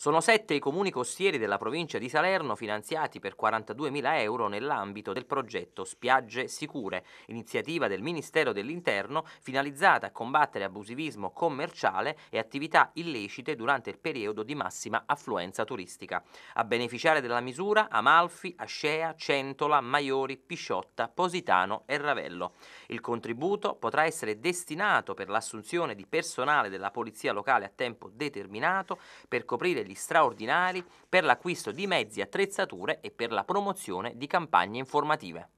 Sono sette i comuni costieri della provincia di Salerno finanziati per 42.000 euro nell'ambito del progetto Spiagge Sicure, iniziativa del Ministero dell'Interno finalizzata a combattere abusivismo commerciale e attività illecite durante il periodo di massima affluenza turistica. A beneficiare della misura Amalfi, Ascea, Centola, Maiori, Pisciotta, Positano e Ravello. Il contributo potrà essere destinato per l'assunzione di personale della Polizia Locale a tempo determinato per coprire degli straordinari per l'acquisto di mezzi, attrezzature e per la promozione di campagne informative.